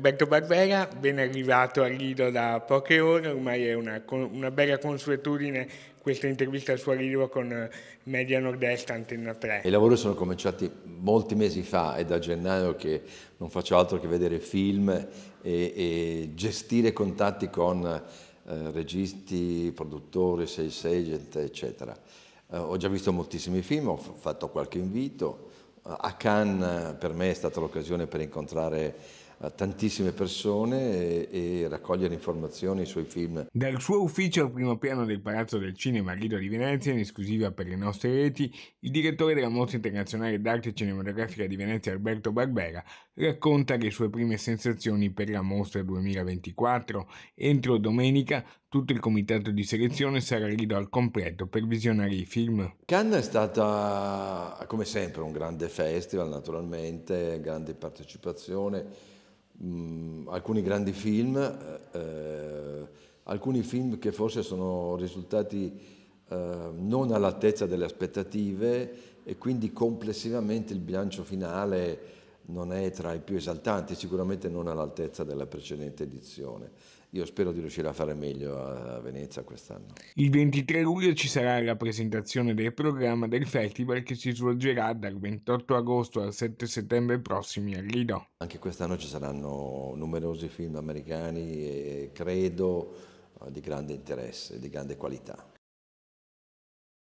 Roberto Barbera, ben arrivato a Lido da poche ore, ormai è una, una bella consuetudine questa intervista al suo arrivo con eh, Media Nord-Est Antenna 3. I lavori sono cominciati molti mesi fa, è da gennaio che non faccio altro che vedere film e, e gestire contatti con eh, registi, produttori, sales agent, eccetera. Eh, ho già visto moltissimi film, ho fatto qualche invito, eh, a Cannes eh, per me è stata l'occasione per incontrare a tantissime persone e, e raccogliere informazioni sui film. Dal suo ufficio al primo piano del Palazzo del Cinema Lido di Venezia, in esclusiva per le nostre reti, il direttore della mostra internazionale d'arte cinematografica di Venezia Alberto Barbera racconta le sue prime sensazioni per la mostra 2024. Entro domenica tutto il comitato di selezione sarà rido al completo per visionare i film. Cannes è stata come sempre un grande festival naturalmente, grande partecipazione mh, mm, alcuni grandi film, eh, eh, alcuni film che forse sono risultati eh, non all'altezza delle aspettative e quindi complessivamente il bilancio finale non è tra i più esaltanti, sicuramente non all'altezza della precedente edizione. Io spero di riuscire a fare meglio a Venezia quest'anno. Il 23 luglio ci sarà la presentazione del programma del festival che si svolgerà dal 28 agosto al 7 settembre prossimi a Lido. Anche quest'anno ci saranno numerosi film americani e credo eh, di grande interesse, di grande qualità.